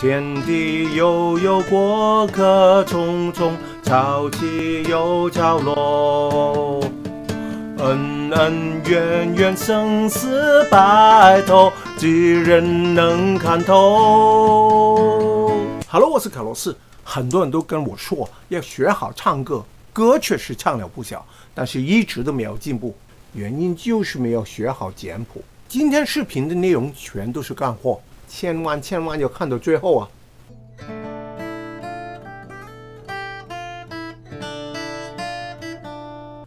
天地悠悠，过客匆匆，潮起又潮落，恩恩怨怨，生死白头，几人能看透？Hello，我是卡洛斯。很多人都跟我说要学好唱歌，歌确实唱了不小，但是一直都没有进步，原因就是没有学好简谱。今天视频的内容全都是干货。千万千万要看到最后啊！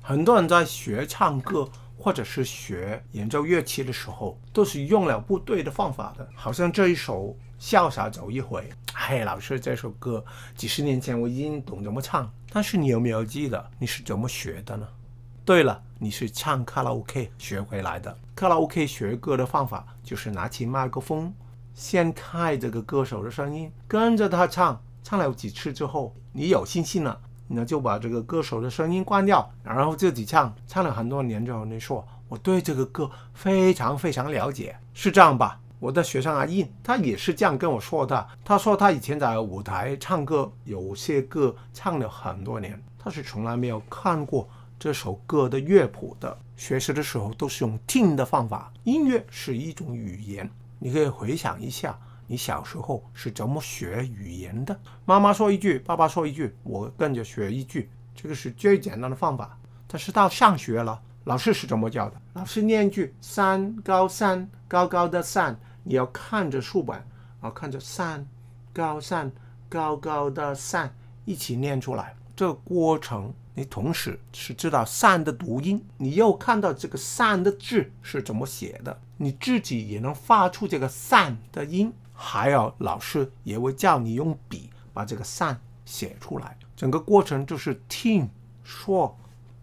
很多人在学唱歌或者是学演奏乐器的时候，都是用了不对的方法的。好像这一首《潇洒走一回》，嘿，老师，这首歌几十年前我已经懂怎么唱，但是你有没有记得你是怎么学的呢？对了，你是唱卡拉 OK 学回来的。卡拉 OK 学歌的方法就是拿起麦克风。先看这个歌手的声音，跟着他唱，唱了几次之后，你有信心了，那就把这个歌手的声音关掉，然后自己唱。唱了很多年之后，你说我对这个歌非常非常了解，是这样吧？我的学生阿印，他也是这样跟我说的。他说他以前在舞台唱歌，有些歌唱了很多年，他是从来没有看过这首歌的乐谱的。学习的时候都是用听的方法。音乐是一种语言。你可以回想一下，你小时候是怎么学语言的？妈妈说一句，爸爸说一句，我跟着学一句，这个是最简单的方法。但是到上学了，老师是怎么教的？老师念一句“山高山高高的山”，你要看着书本啊，看着“山高山高高的山”一起念出来，这个过程。你同时是知道“善”的读音，你又看到这个“善”的字是怎么写的，你自己也能发出这个“善”的音，还有老师也会叫你用笔把这个“善”写出来。整个过程就是听、说、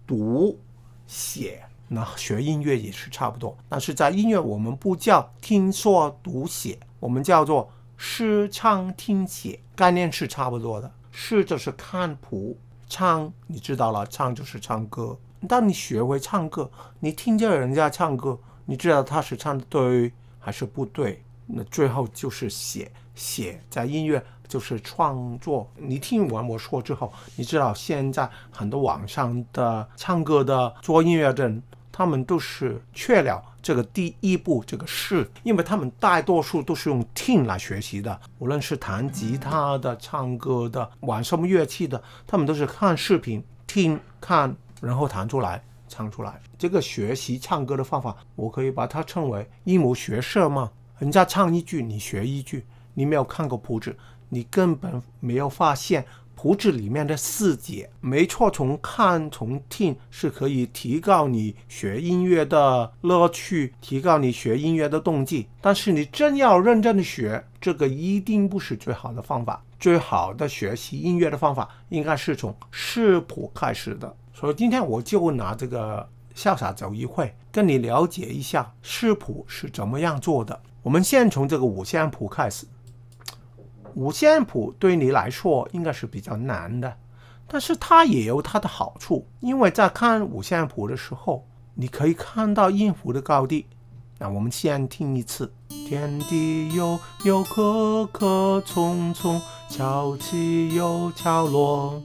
读、写。那学音乐也是差不多，但是在音乐我们不叫听、说、读、写，我们叫做诗唱、听、写，概念是差不多的。视就是看谱。唱，你知道了，唱就是唱歌。当你学会唱歌，你听见人家唱歌，你知道他是唱的对还是不对。那最后就是写，写在音乐就是创作。你听完我说之后，你知道现在很多网上的唱歌的做音乐的人。他们都是缺了这个第一步，这个是，因为他们大多数都是用听来学习的，无论是弹吉他的、唱歌的、玩什么乐器的，他们都是看视频、听、看，然后弹出来、唱出来。这个学习唱歌的方法，我可以把它称为一模学社吗？人家唱一句，你学一句，你没有看过谱子，你根本没有发现。谱子里面的四节。没错，从看从听是可以提高你学音乐的乐趣，提高你学音乐的动机。但是你真要认真的学，这个一定不是最好的方法。最好的学习音乐的方法，应该是从视谱开始的。所以今天我就拿这个《潇洒走一回》跟你了解一下视谱是怎么样做的。我们先从这个五线谱开始。五线谱对你来说应该是比较难的，但是它也有它的好处，因为在看五线谱的时候，你可以看到音符的高低。那我们先听一次：天地悠悠，可可匆匆，敲起又敲落，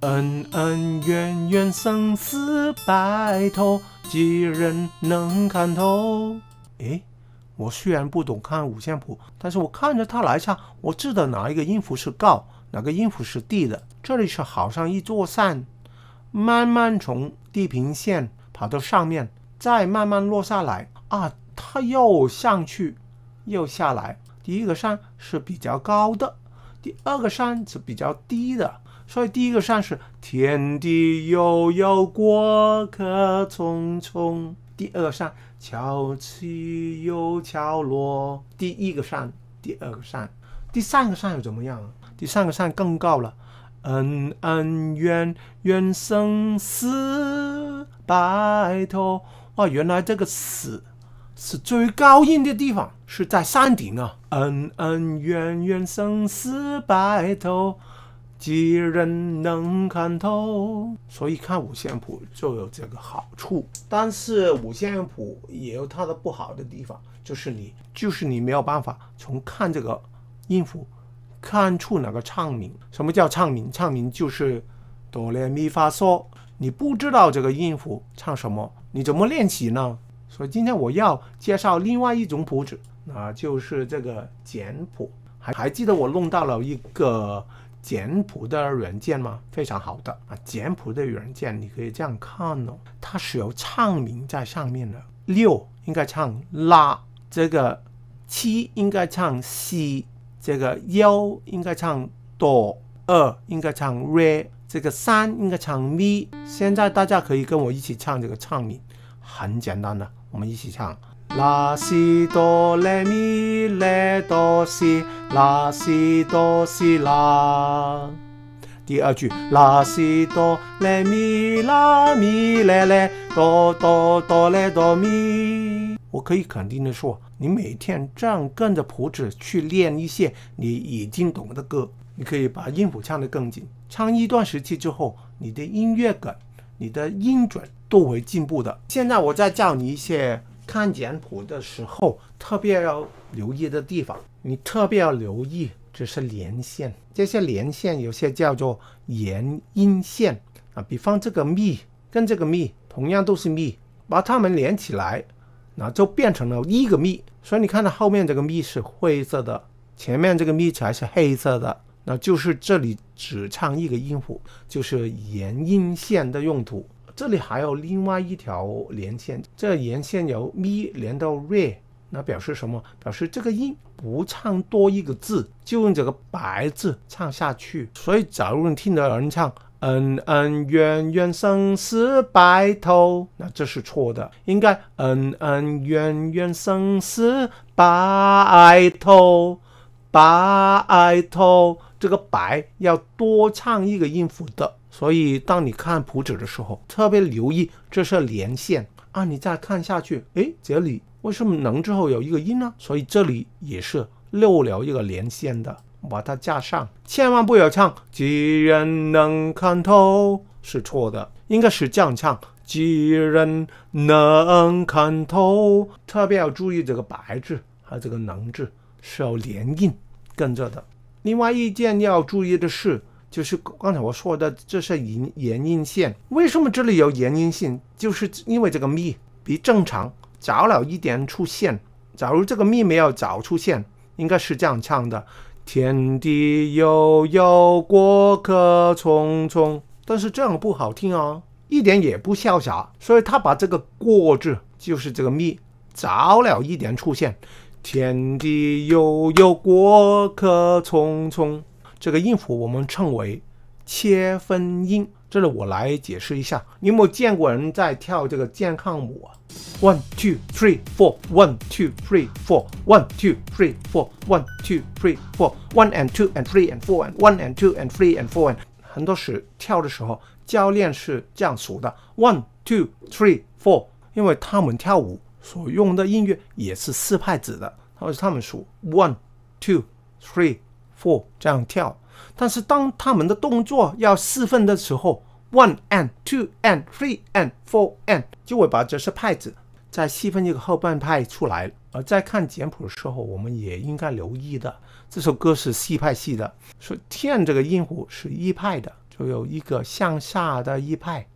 恩恩怨怨，生死白头，几人能看透？诶。我虽然不懂看五线谱，但是我看着它来唱，我记得哪一个音符是高，哪个音符是低的。这里是好像一座山，慢慢从地平线跑到上面，再慢慢落下来。啊，它又上去，又下来。第一个山是比较高的，第二个山是比较低的。所以第一个山是天地悠悠，过客匆匆。第二个山。敲起又敲落，第一个山，第二个山，第三个山又怎么样？第三个山更高了。恩恩怨怨，生死白头。哇，原来这个死是最高音的地方，是在山顶啊！恩恩怨怨，生死白头。几人能看透？所以看五线谱就有这个好处，但是五线谱也有它的不好的地方，就是你就是你没有办法从看这个音符看出哪个唱名。什么叫唱名？唱名就是哆来咪发嗦。你不知道这个音符唱什么，你怎么练习呢？所以今天我要介绍另外一种谱子，那就是这个简谱。还还记得我弄到了一个？简谱的软件吗？非常好的啊，简谱的软件，你可以这样看哦，它是由唱名在上面的。六应该唱拉，这个七应该唱西，这个幺应该唱哆，二应该唱 re，这个三应该唱咪。现在大家可以跟我一起唱这个唱名，很简单的，我们一起唱。拉西哆来咪来哆西拉西哆西拉。第二句拉西哆来咪拉咪来来哆哆哆来哆咪。我可以肯定的说，你每天这样跟着谱子去练一些你已经懂的歌，你可以把音谱唱得更紧。唱一段时期之后，你的音乐感、你的音准都会进步的。现在我再教你一些。看简谱的时候，特别要留意的地方，你特别要留意就是连线。这些连线有些叫做延音线啊，比方这个咪跟这个咪同样都是咪，把它们连起来，那就变成了一个咪。所以你看到后面这个咪是灰色的，前面这个咪才是黑色的，那就是这里只唱一个音符，就是延音线的用途。这里还有另外一条连线，这连线由咪连到瑞。那表示什么？表示这个音不唱多一个字，就用这个白字唱下去。所以，假如你听有人唱恩恩怨怨，生死白头，那这是错的，应该恩恩怨怨，生死白头，白头。这个白要多唱一个音符的，所以当你看谱子的时候，特别留意这是连线啊！你再看下去，哎，这里为什么能之后有一个音呢？所以这里也是漏了一个连线的，把它加上。千万不要唱“几人能看透”是错的，应该是这样唱：“几人能看透”。特别要注意这个白字和这个能字是要连音跟着的。另外一件要注意的是，就是刚才我说的，这是延延音线。为什么这里有延音线？就是因为这个咪比正常早了一点出现。假如这个咪没有早出现，应该是这样唱的：“天地悠悠，过客匆匆。”但是这样不好听啊，一点也不潇洒。所以他把这个过字，就是这个咪，早了一点出现。天地悠悠，过客匆匆。这个音符我们称为切分音。这里我来解释一下，你有没有见过人在跳这个健康舞？One 啊 two three four, one two three four, one two three four, one two three four, one and two and three and four and one and two and three and four and。很多时跳的时候，教练是这样数的：one two three four，因为他们跳舞。所用的音乐也是四拍子的，他们他们数 one two three four 这样跳，但是当他们的动作要四分的时候，one and two and three and four and 就会把这些拍子再细分一个后半拍出来。而在看简谱的时候，我们也应该留意的，这首歌是四拍系的，所以 ten 这个音符是一拍的，就有一个向下的，一拍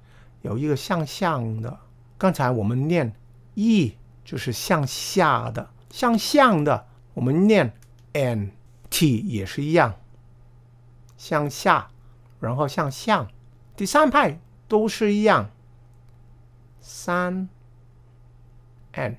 有一个向上的。刚才我们念。e 就是向下的，向向的，我们念 n。t 也是一样，向下，然后向上。第三派都是一样，三 n。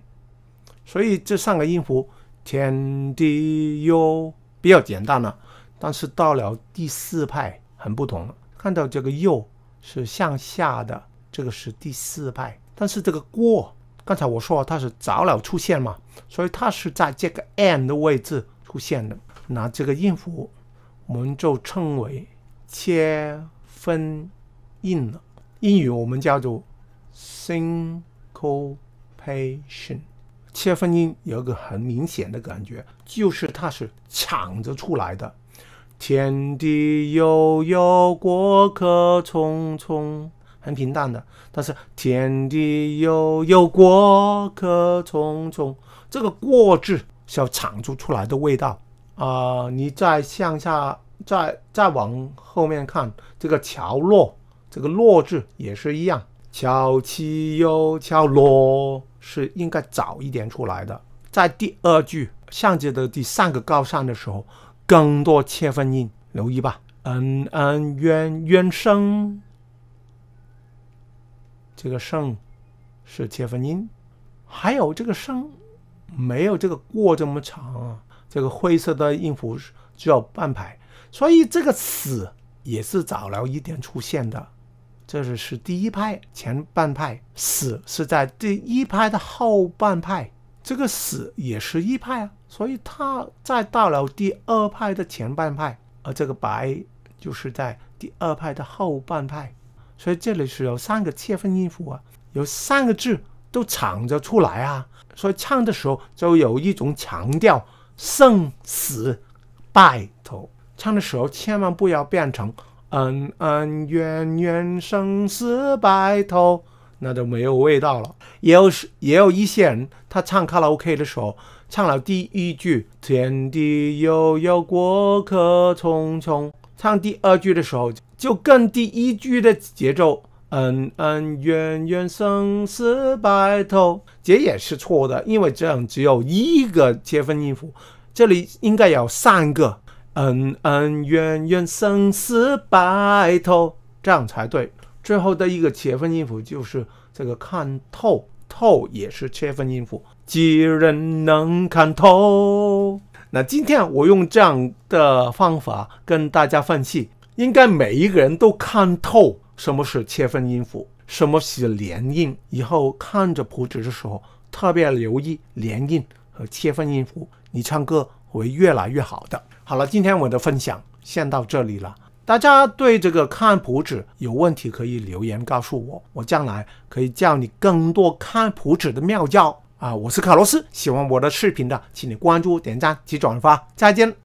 所以这三个音符，天、地、右比较简单了。但是到了第四派很不同了，看到这个右是向下的，这个是第四派，但是这个过。刚才我说它是早了出现嘛，所以它是在这个 end 的位置出现的。那这个音符我们就称为切分音了。英语我们叫做 syncopation。切分音有一个很明显的感觉，就是它是抢着出来的。天地悠悠，过客匆匆。很平淡的，但是天地悠悠，过客匆匆。这个过字是要唱出出来的味道啊！你再向下，再再往后面看，这个桥落，这个落字也是一样。桥起又桥落，是应该早一点出来的。在第二句上句的第三个高山的时候，更多切分音，留意吧。恩恩怨怨生。这个升是切分音，还有这个升没有这个过这么长，啊，这个灰色的音符只有半拍，所以这个死也是早了一点出现的。这是是第一拍前半拍，死是在第一拍的后半拍，这个死也是一拍啊，所以它在到了第二拍的前半拍，而这个白就是在第二拍的后半拍。所以这里是有三个切分音符啊，有三个字都藏着出来啊，所以唱的时候就有一种强调生死白头。唱的时候千万不要变成恩恩怨怨生死白头，那都没有味道了。也有是也有一些人，他唱卡拉 OK 的时候，唱了第一句天地悠悠过客匆匆，唱第二句的时候。就跟第一句的节奏，恩恩怨怨，生死白头，这也是错的，因为这样只有一个切分音符，这里应该有三个，恩恩怨怨，生死白头，这样才对。最后的一个切分音符就是这个看透透也是切分音符，几人能看透？那今天我用这样的方法跟大家分析。应该每一个人都看透什么是切分音符，什么是连音，以后看着谱子的时候特别留意连音和切分音符，你唱歌会越来越好的。好了，今天我的分享先到这里了，大家对这个看谱子有问题可以留言告诉我，我将来可以教你更多看谱子的妙招啊！我是卡洛斯，喜欢我的视频的，请你关注、点赞及转发。再见。